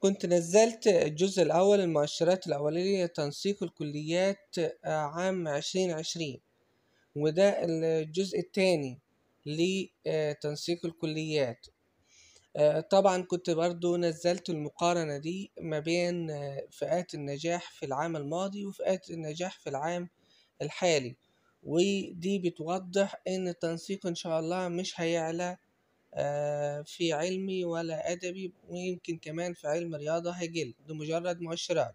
كنت نزلت الجزء الأول المؤشرات الأولية لتنسيق الكليات آه، عام عشرين عشرين وده الجزء التاني لتنسيق الكليات آه، طبعا كنت برضو نزلت المقارنة دي ما بين آه، فئات النجاح في العام الماضي وفئات النجاح في العام الحالي ودي بتوضح ان التنسيق ان شاء الله مش هيعلى آه، في علمي ولا ادبي ويمكن كمان في علم رياضة هيجل ده مجرد مؤشرات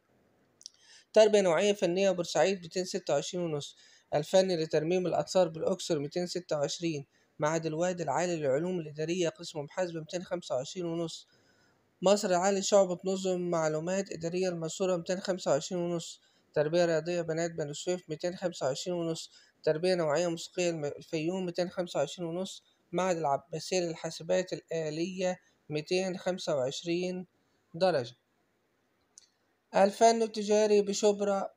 تربية نوعية فنية بورسعيد ميتين ستة وعشرين ونص الفن لترميم الأثار بالأكسر ميتين ستة وعشرين معهد الوادي العالي للعلوم الإدارية قسم محاسبة ميتين خمسة وعشرين ونص مصر العالي شعبة نظم معلومات إدارية المنصورة ميتين خمسة وعشرين ونص تربية رياضية بنات بنو سويف ميتين خمسة وعشرين ونص تربية نوعية موسيقية الفيوم ميتين خمسة وعشرين ونص معهد العباسية للحاسبات الآلية ميتين خمسة وعشرين درجة الفن التجاري بشبرا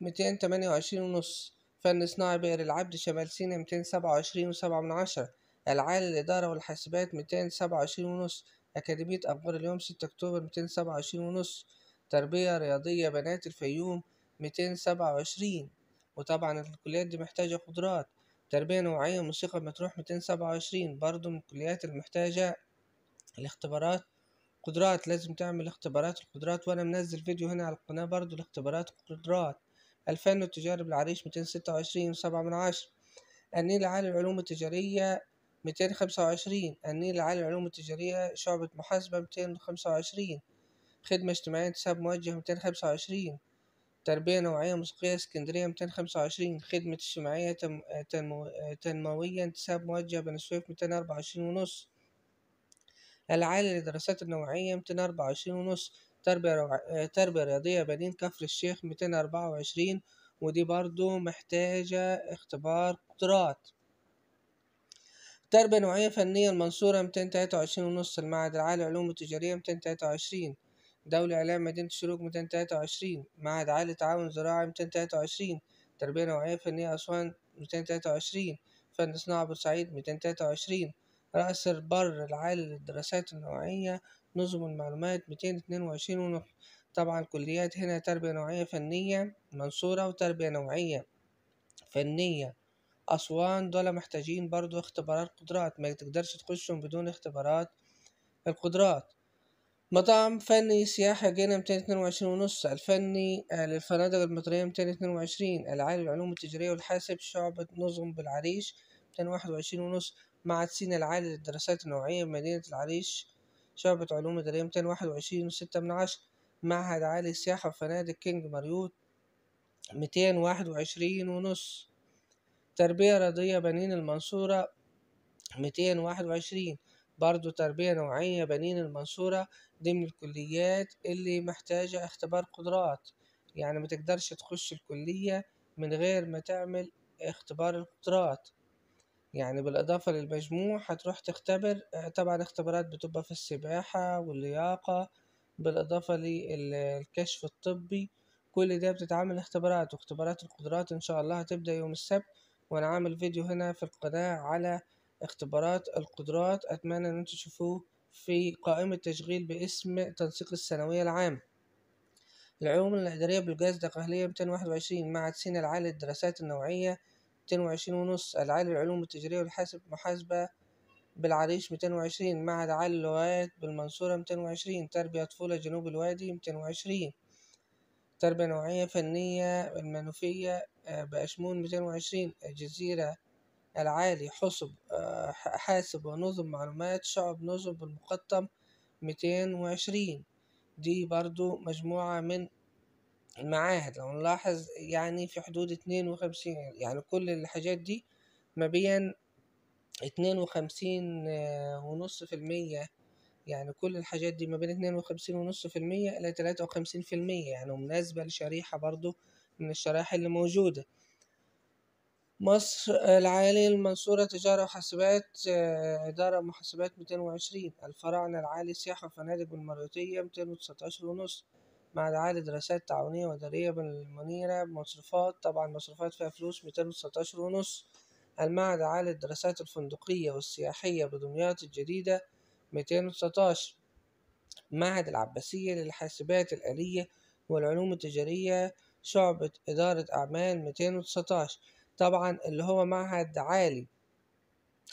ميتين تمانية وعشرين ونص فن صناعي بئر العبد شمال سينا ميتين سبعة وعشرين وسبعة من عشرة العالي الإدارة والحاسبات ميتين سبعة وعشرين ونص أكاديمية أخبار اليوم ستة أكتوبر ميتين سبعة وعشرين ونص تربية رياضية بنات الفيوم ميتين سبعة وعشرين وطبعا الكليات دي محتاجة قدرات تربية نوعية موسيقى بمطروح ميتين سبعة وعشرين برضو من الكليات المحتاجة الاختبارات قدرات لازم تعمل اختبارات القدرات وانا منزل فيديو هنا على القناة برضو لاختبارات القدرات الفن والتجارب العريش ميتين ستة وعشرين وسبعة من عشر النيل عالي العلوم التجارية ميتين خمسة وعشرين النيل عالي العلوم التجارية شعبة محاسبة ميتين خمسة وعشرين خدمة اجتماعية انتساب موجه ميتين خمسة وعشرين تربية نوعية موسيقية اسكندرية ميتين خمسة وعشرين خدمة اجتماعية تنمو تنموية انتساب موجه بني سويف ميتين أربعة وعشرين ونص العالي للدراسات النوعية ميتين أربعة وعشرين ونص تربية, روع... تربية رياضية بنين كفر الشيخ ميتين أربعة وعشرين ودي برضو محتاجة اختبار قدرات تربية نوعية فنية المنصورة ميتين تلاتة وعشرين ونص المعهد العالي للعلوم التجارية ميتين تلاتة وعشرين دولة إعلام مدينة الشروق 223 معهد عالي تعاون زراعي 223 تربية نوعية فنية أسوان 223 فن صناعة بورسعيد 223 رأس البر العالي للدراسات النوعية نظم المعلومات 222 ونص طبعا كليات هنا تربية نوعية فنية منصورة وتربية نوعية فنية أسوان دول محتاجين برضو اختبارات قدرات ما تقدرش تخشهم بدون اختبارات القدرات مطعم فني سياحة جينا ميتين اتنين وعشرين ونص الفني آه، للفنادق المطرية ميتين اتنين وعشرين العالي العلوم التجارية والحاسب شعبة نظم بالعريش ميتين واحد وعشرين ونص معهد سينا العالي للدراسات النوعية بمدينة العريش شعبة علوم إدارية ميتين واحد وعشرين وستة من عشر معهد عالي السياحة وفنادق كينج ماريوت ميتين واحد وعشرين ونص تربية رياضية بنين المنصورة ميتين واحد وعشرين برضو تربية نوعية بنين المنصورة ضمن الكليات اللي محتاجة اختبار قدرات يعني ما تقدرش تخش الكلية من غير ما تعمل اختبار القدرات يعني بالإضافة للمجموع هتروح تختبر طبعا اختبارات بتبقى في السباحة واللياقة بالإضافة للكشف الطبي كل ده بتتعمل اختبارات واختبارات القدرات إن شاء الله هتبدأ يوم السبت وأنا عامل فيديو هنا في القناة على اختبارات القدرات أتمنى إن انتوا تشوفوه في قائمة تشغيل باسم تنسيق الثانوية العام العلوم الإدارية بالجهاز الداخلية ميتين واحد وعشرين معهد سين العالي للدراسات النوعية ميتين وعشرين ونص العالي للعلوم التجارية والحاسب محاسبة بالعريش ميتين وعشرين معهد عالي للغات بالمنصورة ميتين وعشرين تربية طفولة جنوب الوادي ميتين وعشرين تربية نوعية فنية المنوفية آه، بأشمون ميتين وعشرين الجزيرة العالي حسب آه، حاسب ونظم معلومات شعب نظم بالمقطم 220 وعشرين دي برضو مجموعة من المعاهد لو نلاحظ يعني في حدود اتنين وخمسين يعني كل الحاجات دي ما بين اتنين وخمسين آه، ونص في المية يعني كل الحاجات دي ما بين اتنين وخمسين ونص في المية إلى تلاتة وخمسين في المية يعني مناسبة لشريحة برضو من الشرائح اللي موجودة مصر العالي المنصورة تجارة وحاسبات آه، إدارة محاسبات ميتين وعشرين الفراعنة العالي سياحة وفنادق بالمريوطية ميتين وتسعتاشر ونص مع العالي دراسات تعاونية وإدارية بالمنيرة مصروفات طبعا مصروفات فيها فلوس ميتين وتسعتاشر ونص المعهد العالي للدراسات الفندقية والسياحية بدمياط الجديدة ميتين وتسعتاشر معهد العباسية للحاسبات الآلية والعلوم التجارية شعبة إدارة أعمال ميتين وتسعتاشر طبعا اللي هو معهد عالي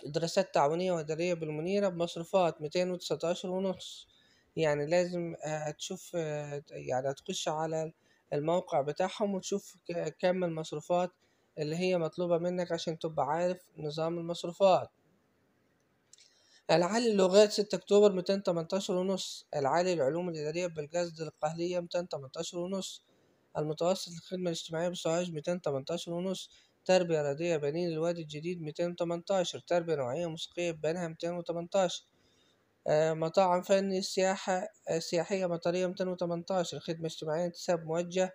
دراسات تعاونية وإدارية بالمنيرة بمصروفات ميتين وتسعتاشر ونص يعني لازم آه، تشوف آه، يعني تخش على الموقع بتاعهم وتشوف كم المصروفات اللي هي مطلوبة منك عشان تبقى عارف نظام المصروفات العالي اللغات ستة أكتوبر ميتين تمنتاشر ونص العالي العلوم الإدارية بالجزد القهلية ميتين تمنتاشر ونص المتوسط الخدمة الاجتماعية بسوهاج ميتين تمنتاشر ونص تربية رياضية بنين الوادي الجديد ميتين وتمنتاشر تربية نوعية موسيقية بنها ميتين وتمنتاشر آه، مطاعم فني سياحة آه، سياحية مطرية ميتين وتمنتاشر خدمة اجتماعية انتساب موجه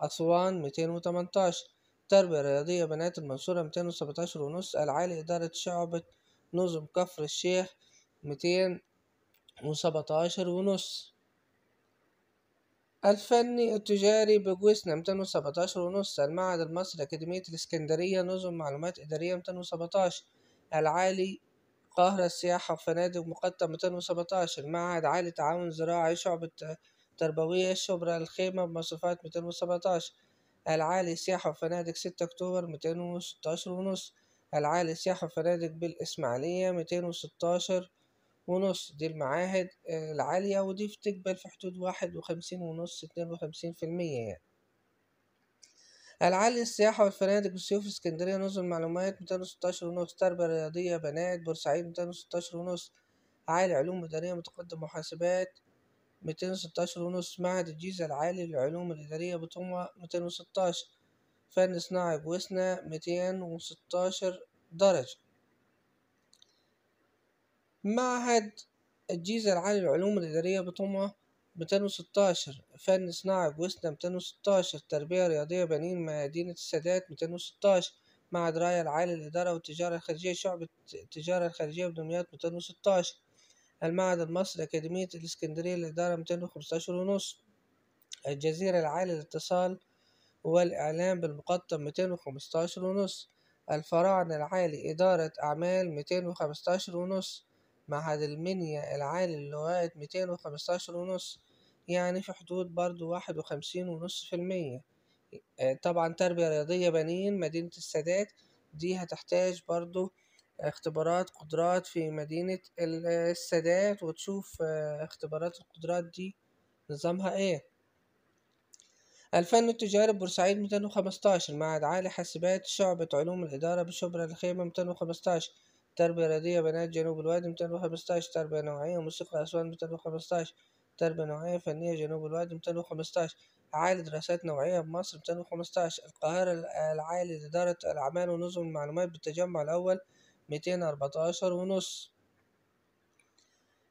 أسوان ميتين وتمنتاشر تربية رياضية بنات المنصورة ميتين وسبعتاشر ونص العالي إدارة شعبة نظم كفر الشيخ ميتين وسبعتاشر ونص الفني التجاري بجويسنا 217 ونص المعهد المصري أكاديمية الإسكندرية نظم معلومات إدارية 217 العالي قاهرة السياحة وفنادق مقدم 217 المعهد عالي تعاون زراعي شعبة تربوية شبرا الخيمة بمصروفات 217 العالي سياحة وفنادق 6 أكتوبر 216 ونص العالي سياحة وفنادق بالإسماعيلية 216 ونص دي المعاهد آه، العالية ودي بتقبل في حدود واحد وخمسين ونص اتنين وخمسين في المية يعني العالي السياحة والفنادق والسيوف في اسكندرية نظم معلومات ميتين وستاشر ونص تربة رياضية بنات بورسعيد ميتين وستاشر ونص عالي علوم مدنية متقدم محاسبات ميتين وستاشر ونص معهد الجيزة العالي للعلوم الإدارية بطمة ميتين وستاشر فن صناعي بوسنة ميتين وستاشر درجة معهد الجيزة العالي للعلوم الإدارية بطمة ميتين وستاشر فن صناعي بوسنة ميتين وستاشر تربية رياضية بنين مدينة السادات ميتين وستاشر معهد رايا العالي للإدارة والتجارة الخارجية شعبة التجارة الخارجية بدمياط ميتين وستاشر المعهد المصري أكاديمية الإسكندرية للإدارة ميتين ونص الجزيرة العالي للاتصال والإعلام بالمقدم ميتين ونص الفراعنة العالي إدارة أعمال ميتين ونص مع المنيا العالي لغاية ميتين وخمستاشر ونص يعني في حدود برضو واحد وخمسين ونص في المية آه، طبعا تربية رياضية بنين مدينة السادات دي هتحتاج برضو اختبارات قدرات في مدينة السادات وتشوف آه، اختبارات القدرات دي نظامها ايه الفن التجاري بورسعيد ميتين وخمستاشر معهد عالي حاسبات شعبة علوم الإدارة بشبرا الخيمة ميتين وخمستاشر تربية رياضية بنات جنوب الوادي ميتين وخمستاش تربية نوعية موسيقى أسوان ميتين وخمستاش تربية نوعية فنية جنوب الوادي ميتين وخمستاش عالي دراسات نوعية بمصر ميتين وخمستاش القاهرة العالي لإدارة الأعمال ونظم المعلومات بالتجمع الأول ميتين أربعتاشر ونص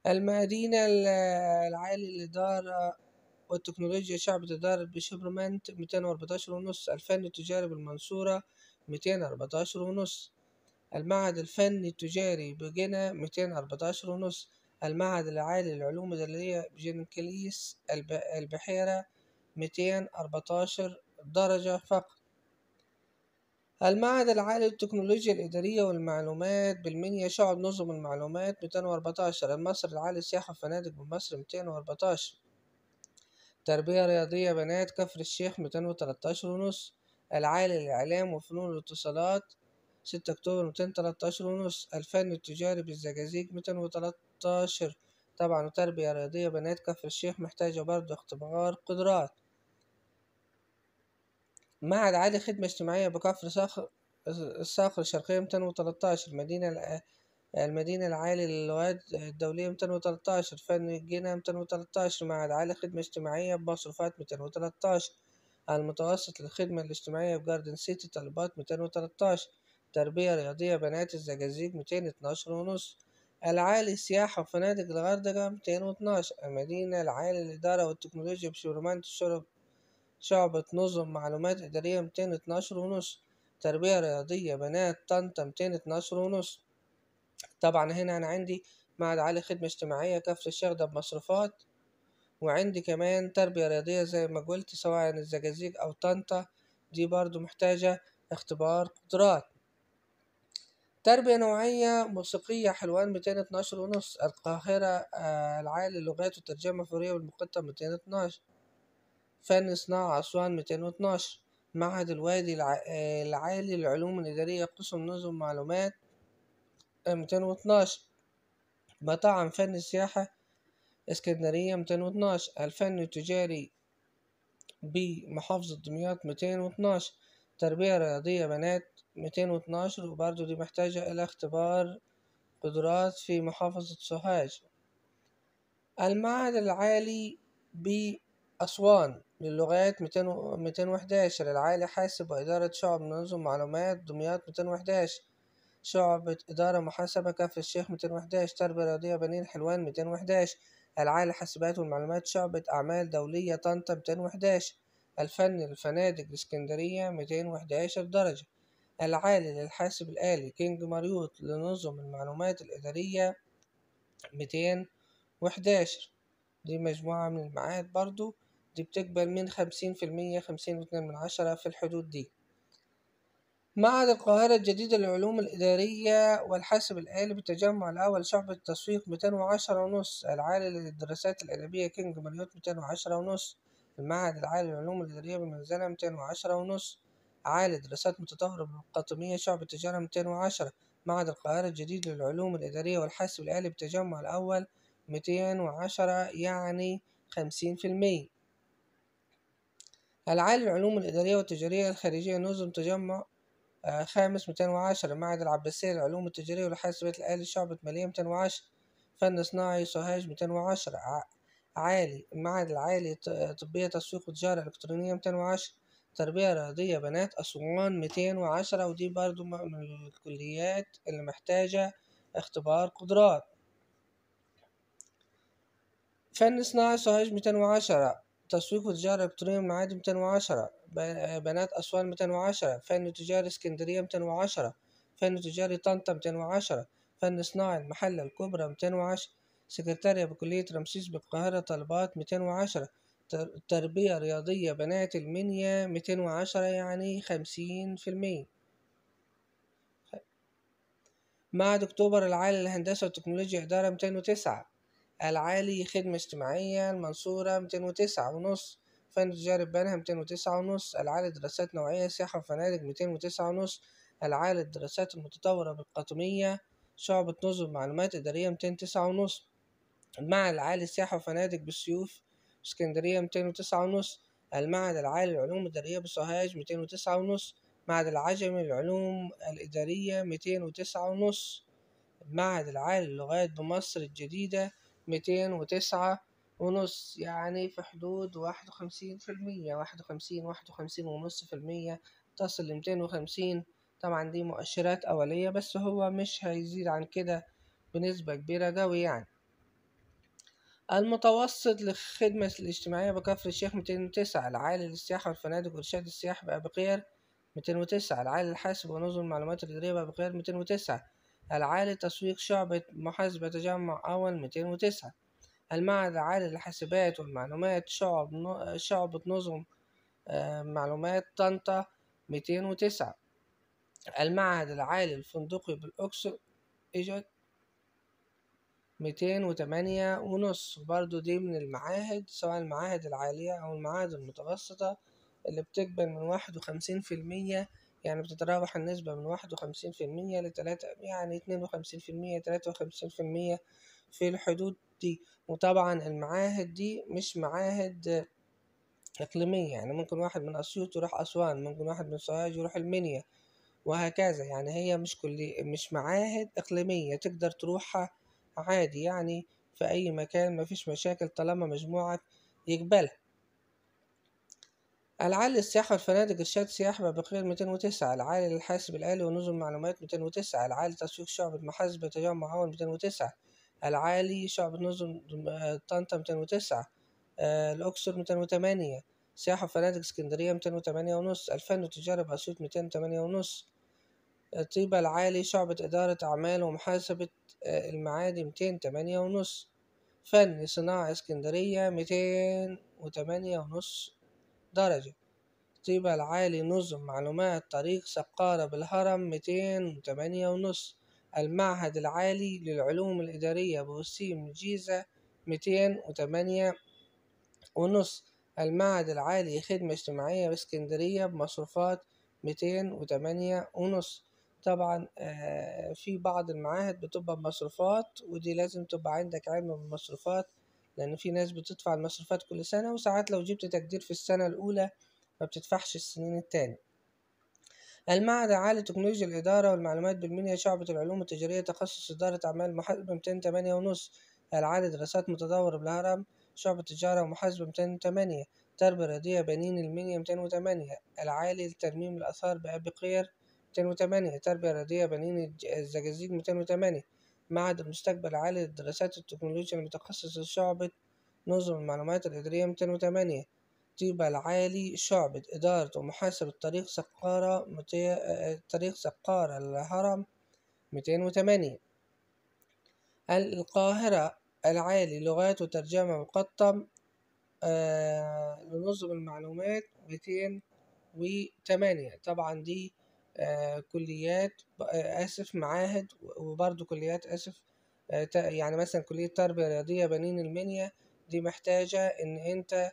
المدينة العالي للإدارة والتكنولوجيا شعبة إدارة بشبرمنت ميتين وأربعتاشر ونص الفن التجاري بالمنصورة ميتين وأربعتاشر ونص المعهد الفني التجاري بجنا ميتين أربعتاشر ونص المعهد العالي للعلوم الإدارية بجنكليس البحيرة ميتين أربعتاشر درجة فقط المعهد العالي للتكنولوجيا الإدارية والمعلومات بالمنيا شعب نظم المعلومات ميتين وأربعتاشر المصري العالي للسياحة والفنادق بمصر ميتين وأربعتاشر تربية رياضية بنات كفر الشيخ ميتين وتلاتاشر ونص العالي للإعلام وفنون الاتصالات ستة أكتوبر ميتين تلتاشر ونص الفن التجاري بالزجاجيك ميتين وتلتاشر طبعا وتربية رياضية بنات كفر الشيخ محتاجة برضه اختبار قدرات معهد عالي خدمة اجتماعية بكفر صخر الصخر الشرقية ميتين وتلتاشر مدينة المدينة العالي للغايات الدولية ميتين وتلتاشر فن الجنة ميتين وتلتاشر معهد عالي خدمة اجتماعية بمصروفات ميتين وتلتاشر المتوسط للخدمة الاجتماعية بجاردن سيتي طلبات ميتين وتلتاشر تربية رياضية بنات الزقازيق ميتين اتناشر ونص العالي السياحة وفنادق الغردقة ميتين واتناشر المدينة العالي للإدارة والتكنولوجيا بشبرمان الشرب شعبة نظم معلومات إدارية ميتين اتناشر ونص تربية رياضية بنات طنطا ميتين اتناشر ونص طبعا هنا أنا عندي معهد عالي خدمة اجتماعية كفر الشيخ ده بمصروفات وعندي كمان تربية رياضية زي ما قلت سواء الزقازيق أو طنطا دي برضو محتاجة اختبار قدرات تربية نوعية موسيقية حلوان 212 ونص القاهرة آه، العالي للغات والترجمة الفورية والمقطة 212 فن صناعة أسوان 212 معهد الوادي آه، العالي للعلوم الإدارية قسم نظم معلومات 212 آه، مطاعم فن السياحة اسكندرية 212 الفن التجاري بمحافظة دمياط 212 تربية رياضية بنات ميتين واتناشر وبرضه دي محتاجة إلى اختبار قدرات في محافظة سوهاج المعهد العالي بأسوان للغات ميتين وحداشر العالي حاسب وإدارة شعب نظم معلومات دمياط ميتين وحداشر شعبة إدارة محاسبة كف الشيخ ميتين وحداشر تربية رياضية بنين حلوان ميتين وحداشر العالي حاسبات والمعلومات شعبة أعمال دولية طنطا ميتين وحداشر الفن الفنادق الإسكندرية ميتين وحداشر درجة العالي للحاسب الآلي كينج ماريوت لنظم المعلومات الإدارية 211 دي مجموعة من المعاهد برضو دي بتقبل من خمسين في المية خمسين واتنين من عشرة في الحدود دي معهد القاهرة الجديدة للعلوم الإدارية والحاسب الآلي بالتجمع الأول شعبة التسويق ميتين وعشرة ونص العالي للدراسات الأدبية كينج ماريوت ميتين وعشرة ونص المعهد العالي للعلوم الإدارية بالمنزلة ميتين وعشرة ونص عالي دراسات متطورة بالقطمية شعب التجارة 210 معهد القاهرة الجديد للعلوم الإدارية والحاسب الآلي بالتجمع الأول 210 يعني 50% العالي العلوم الإدارية والتجارية الخارجية نظم تجمع آه، خامس 210 معهد العباسية للعلوم التجارية والحاسبات الآلي شعبة مالية 210 فن صناعي سوهاج 210 عالي المعهد العالي آه، طبية تسويق وتجارة إلكترونية 210 تربية رياضية بنات أسوان ميتين وعشرة ودي برضو من الكليات اللي محتاجة اختبار قدرات فن صناعة سوهاج ميتين وعشرة تسويق وتجارة إلكترونية معادي ميتين وعشرة بنات أسوان ميتين وعشرة فن تجاري اسكندرية ميتين وعشرة فن تجاري طنطا ميتين وعشرة فن صناعي المحلة الكبرى ميتين وعشرة سكرتارية بكلية رمسيس بالقاهرة طلبات ميتين وعشرة تربية رياضية بنات المنيا ميتين وعشرة يعني خمسين في المية معهد أكتوبر العالي للهندسة والتكنولوجيا إدارة ميتين وتسعة العالي خدمة اجتماعية المنصورة ميتين وتسعة ونص فن تجارب بنها ميتين وتسعة ونص العالي دراسات نوعية سياحة وفنادق ميتين وتسعة ونص العالي الدراسات المتطورة بالقطمية شعبة نظم معلومات إدارية ميتين تسعة ونص مع العالي سياحة وفنادق بالسيوف اسكندرية ميتين وتسعة ونص المعهد العالي للعلوم الإدارية بصهاج ميتين وتسعة ونص معهد العجمي للعلوم الإدارية ميتين وتسعة ونص المعهد العالي للغات بمصر الجديدة ميتين وتسعة ونص يعني في حدود واحد وخمسين في المية واحد وخمسين واحد وخمسين ونص في المية تصل لميتين وخمسين طبعا دي مؤشرات أولية بس هو مش هيزيد عن كده بنسبة كبيرة أوي يعني المتوسط للخدمة الاجتماعية بكفر الشيخ ميتين وتسعة العالي للسياحة والفنادق وإرشاد السياح بقى بقير ميتين وتسعة العالي للحاسب ونظم المعلومات الإدارية بقى بقير ميتين وتسعة العالي تسويق شعبة محاسبة تجمع أول ميتين وتسعة المعهد العالي للحاسبات والمعلومات شعب شعبة نظم آه، معلومات طنطا ميتين وتسعة المعهد العالي الفندقي بالأقصر إجت ميتين وتمانية ونص برضو دي من المعاهد سواء المعاهد العالية أو المعاهد المتوسطة اللي بتقبل من واحد وخمسين في المية يعني بتتراوح النسبة من واحد وخمسين في المية لتلاتة يعني اتنين وخمسين في المية تلاتة وخمسين في المية في الحدود دي وطبعا المعاهد دي مش معاهد إقليمية يعني ممكن واحد من أسيوط يروح أسوان ممكن واحد من سوهاج يروح المنيا وهكذا يعني هي مش كل مش معاهد إقليمية تقدر تروحها عادي يعني في أي مكان مفيش مشاكل طالما مجموعك يقبلها العالي للسياحة والفنادق إرشاد سياحة بقية ميتين وتسعة العالي للحاسب الآلي ونظم معلومات ميتين وتسعة العالي تسويق شعبة محاسبة تجمع أول ميتين وتسعة العالي شعبة نظم آه، طنطا ميتين وتسعة آه، الأقصر ميتين وتمانية سياحة وفنادق اسكندرية ميتين وتمانية ونص الفن وتجارب أسيوط ميتين وتمانية ونص طيبة العالي شعبة إدارة أعمال ومحاسبة آه، المعادي ميتين تمانية ونص فن صناعة اسكندرية ميتين وتمانية ونص درجة طيبة العالي نظم معلومات طريق سقارة بالهرم ميتين وتمانية ونص المعهد العالي للعلوم الإدارية بوسيم جيزة ميتين وتمانية ونص المعهد العالي خدمة اجتماعية باسكندرية بمصروفات ميتين وتمانية ونص طبعا آه، في بعض المعاهد بتبقى بمصروفات ودي لازم تبقى عندك علم بالمصروفات لأن في ناس بتدفع المصروفات كل سنة وساعات لو جبت تقدير في السنة الأولى ما بتدفعش السنين التانية المعهد العالي تكنولوجيا الإدارة والمعلومات بالمنيا شعبة العلوم التجارية تخصص إدارة أعمال محاسبة 208 ونص العدد دراسات متطورة بالهرم شعبة تجارة ومحاسبة 208 تربية رياضية بنين المنيا 208 العالي لترميم الآثار بأبي قير 208 تربية رياضية بنين الزجاجيج 208 معهد المستقبل عالي للدراسات التكنولوجيا المتخصص لشعبة نظم المعلومات الإدارية 208 طيبة العالي شعبة إدارة ومحاسبة طريق سقارة متي... طريق سقارة الهرم 208 القاهرة العالي لغات وترجمة مقطم آه، لنظم المعلومات 208 طبعا دي آه، كليات آه، آسف معاهد وبرضه كليات آسف آه، يعني مثلا كلية تربية رياضية بنين المنيا دي محتاجة إن أنت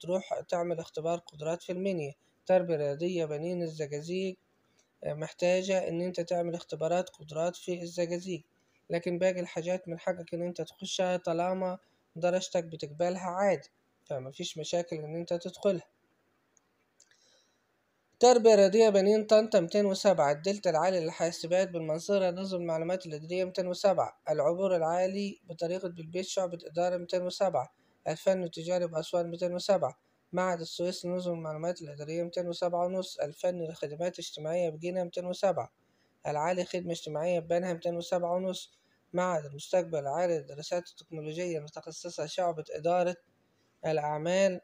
تروح تعمل اختبار قدرات في المنيا تربية رياضية بنين الزجاجيك محتاجة إن أنت تعمل اختبارات قدرات في الزجاجيك لكن باقي الحاجات من حقك إن أنت تخشها طالما درجتك بتقبلها عادي فمفيش مشاكل إن أنت تدخلها تربية رياضية بنين طنطا ميتين وسبعة الدلتا العالي للحاسبات بالمنصورة نظم المعلومات الإدارية ميتين وسبعة العبور العالي بطريقة بالبيت شعبة إدارة ميتين وسبعة الفن التجاري بأسوان ميتين وسبعة معهد السويس نظم المعلومات الإدارية ميتين وسبعة ونص الفن للخدمات الاجتماعية بجينا ميتين وسبعة العالي خدمة اجتماعية ببنها ميتين وسبعة ونص معهد المستقبل العالي للدراسات التكنولوجية المتخصصة شعبة إدارة الأعمال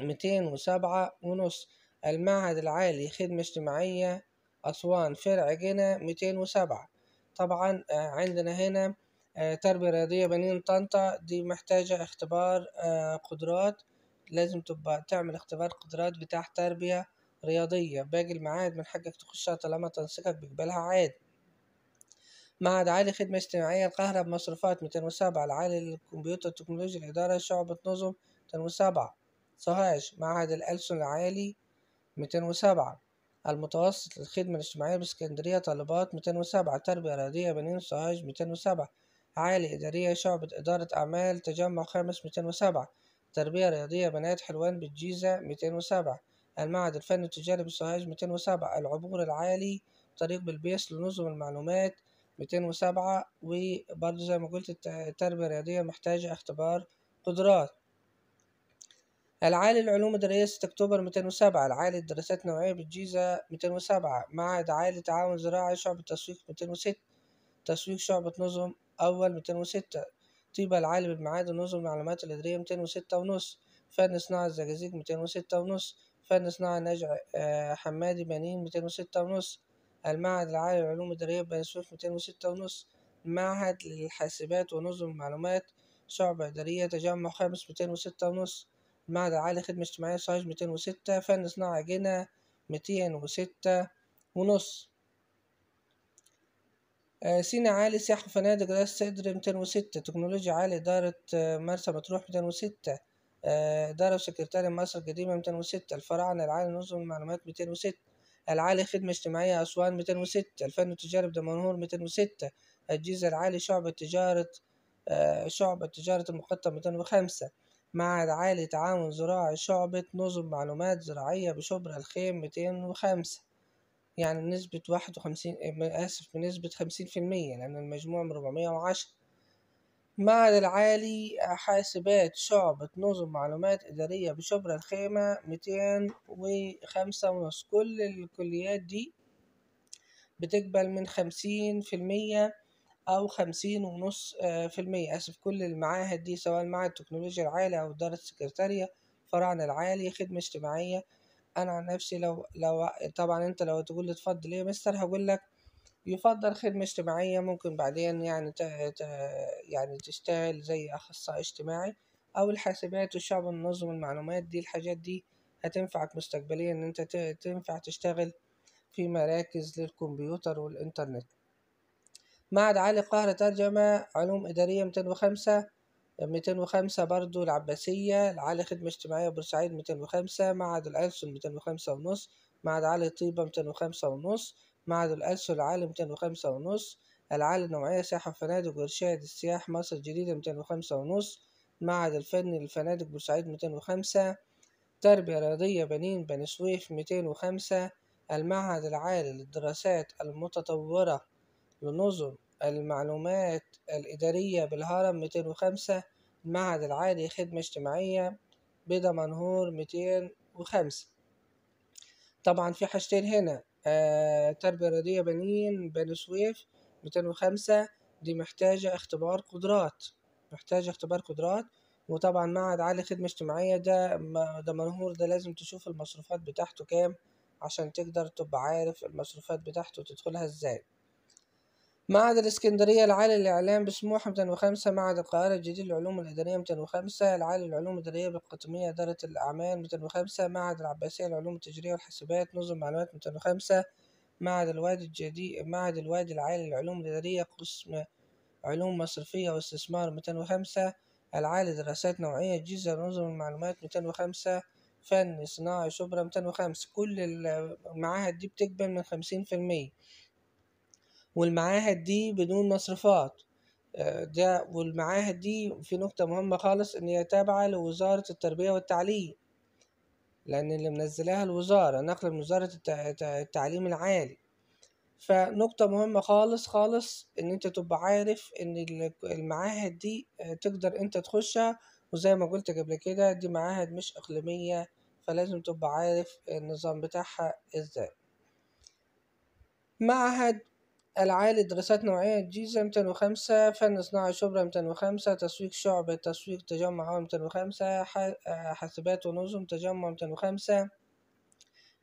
ميتين وسبعة ونص المعهد العالي خدمة اجتماعية أسوان فرع جنة ميتين وسبعة طبعا آه، عندنا هنا آه، تربية رياضية بنين طنطا دي محتاجة اختبار آه، قدرات لازم تبقى تعمل اختبار قدرات بتاع تربية رياضية باقي المعاهد من حقك تخشها طالما تنسيقك بيقبلها عادي معهد عالي خدمة اجتماعية القاهرة بمصروفات ميتين وسبعة العالي للكمبيوتر تكنولوجيا الإدارة شعبة نظم ميتين وسبعة سوهاج معهد الألسن العالي ميتين وسبعة المتوسط للخدمة الاجتماعية باسكندرية طالبات ميتين وسبعة تربية رياضية بنين صهاج ميتين وسبعة عالي إدارية شعبة إدارة أعمال تجمع خامس ميتين وسبعة تربية رياضية بنات حلوان بالجيزة ميتين وسبعة المعهد الفني التجاري بسوهاج ميتين وسبعة العبور العالي طريق بلبيس لنظم المعلومات ميتين وسبعة وبرضه زي ما قلت التربية الرياضية محتاجة اختبار قدرات العالي العلوم 6 أكتوبر 207 العالي الدراسات النوعية بالجيزة 207 معهد عالي تعاون زراعي شعبة تسويق 206 تسويق شعبة نظم أول 206 طيبة العالي بالمعاد النظم المعلومات الإدارية 206 ونص فن صناعة الزجاجيك 206 ونص فن صناعة نجع آه، حمادي بنين 206 ونص المعهد العالي للعلوم الإدارية بني سويف 206 ونص معهد للحاسبات ونظم المعلومات شعبة إدارية تجمع خامس 206 ونص المعهد العالي خدمة اجتماعية سايز ميتين وستة فن صناعة جنة ميتين وستة ونص آه، سينا عالي سياحة وفنادق راس صدر ميتين وستة تكنولوجيا عالي إدارة آه، مرسى مطروح ميتين وستة آه، إدارة وسكرتارية مصر القديمة ميتين وستة الفراعنة العالي نظم المعلومات ميتين وستة العالي خدمة اجتماعية أسوان ميتين وستة الفن والتجارة دمنهور ميتين وستة الجيزة العالي شعبة تجارة شعبة تجارة المقطم ميتين وخمسة معهد عالي تعاون زراعي شعبة نظم معلومات زراعية بشبرا الخيم 205 وخمسة يعني بنسبة واحد وخمسين آه، آسف بنسبة خمسين في المية لأن المجموع من ربعمية وعشرة معهد العالي حاسبات شعبة نظم معلومات إدارية بشبرا الخيمة ميتين وخمسة ونص كل الكليات دي بتقبل من خمسين في المية أو خمسين ونص آه، في المية أسف كل المعاهد دي سواء معهد التكنولوجيا العالي أو إدارة السكرتارية فرعنا العالي خدمة اجتماعية أنا عن نفسي لو لو طبعا أنت لو تقول لي تفضل إيه يا مستر هقول لك يفضل خدمة اجتماعية ممكن بعدين يعني ت... ت... يعني تشتغل زي أخصائي اجتماعي أو الحاسبات والشعب النظم المعلومات دي الحاجات دي هتنفعك مستقبليا إن أنت تنفع تشتغل في مراكز للكمبيوتر والإنترنت معهد علي القاهرة ترجمة علوم إدارية ميتين وخمسة ميتين وخمسة برضو العباسية العالي خدمة اجتماعية بورسعيد ميتين وخمسة معهد الألسن ميتين وخمسة ونص معهد علي طيبة ميتين وخمسة ونص معهد الألسن العالي ميتين وخمسة ونص العالي النوعية سياحة وفنادق وإرشاد السياح مصر الجديدة ميتين وخمسة ونص معهد الفني للفنادق بورسعيد ميتين وخمسة تربية رياضية بنين بني سويف ميتين وخمسة المعهد العالي للدراسات المتطورة لنظم المعلومات الإدارية بالهرم 205 وخمسة المعهد العالي خدمة اجتماعية بدمنهور ميتين وخمسة طبعا في حاجتين هنا آه تربية رياضية بنين بني سويف 205 وخمسة دي محتاجة اختبار قدرات محتاجة اختبار قدرات وطبعا معهد عالي خدمة اجتماعية ده دمنهور ده لازم تشوف المصروفات بتاعته كام عشان تقدر تبقى عارف المصروفات بتاعته تدخلها ازاي معهد الإسكندرية العالي للإعلام بسموحة 205 معهد القاهرة الجديد للعلوم الإدارية 205 العالي للعلوم الإدارية بالقطمية إدارة الأعمال 205 معهد العباسية للعلوم التجارية والحاسبات نظم معلومات 205 معهد الوادي الجديد معهد الوادي العالي للعلوم الإدارية قسم علوم مصرفية واستثمار 205 العالي دراسات نوعية الجيزة نظم المعلومات 205 فن صناعي شبرا 205 كل المعاهد دي بتقبل من خمسين في المية والمعاهد دي بدون مصروفات آه، ده والمعاهد دي في نقطة مهمة خالص إن هي تابعة لوزارة التربية والتعليم لأن اللي منزلاها الوزارة نقل من وزارة التعليم العالي فنقطة مهمة خالص خالص إن أنت تبقى عارف إن المعاهد دي آه، تقدر أنت تخشها وزي ما قلت قبل كده دي معاهد مش إقليمية فلازم تبقى عارف النظام بتاعها إزاي معهد العالي دراسات نوعية الجيزة ميتين وخمسة فن صناعة شبرا ميتين وخمسة تسويق شعبة تسويق تجمع عام ميتين وخمسة آه، حاسبات ونظم تجمع ميتين وخمسة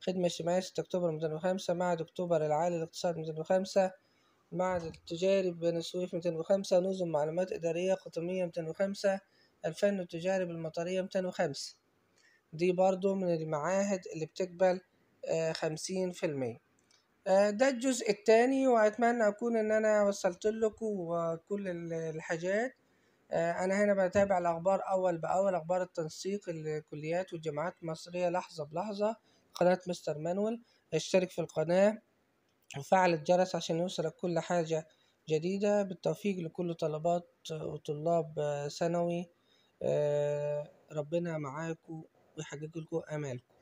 خدمة اجتماعية ستة أكتوبر ميتين وخمسة معهد أكتوبر العالي الاقتصاد ميتين وخمسة معهد التجاري بني سويف ميتين وخمسة نظم معلومات إدارية قطمية ميتين وخمسة الفن التجاري بالمطرية ميتين وخمسة دي برضو من المعاهد اللي بتقبل آه، خمسين في المية آه، ده الجزء التاني وأتمنى أكون إن أنا وصلت لكم كل الحاجات آه، أنا هنا بتابع الأخبار أول بأول أخبار التنسيق الكليات والجامعات المصرية لحظة بلحظة قناة مستر مانويل اشترك في القناة وفعل الجرس عشان يوصلك كل حاجة جديدة بالتوفيق لكل طلبات وطلاب آه، ثانوي ربنا معاكم ويحقق لكم امالكم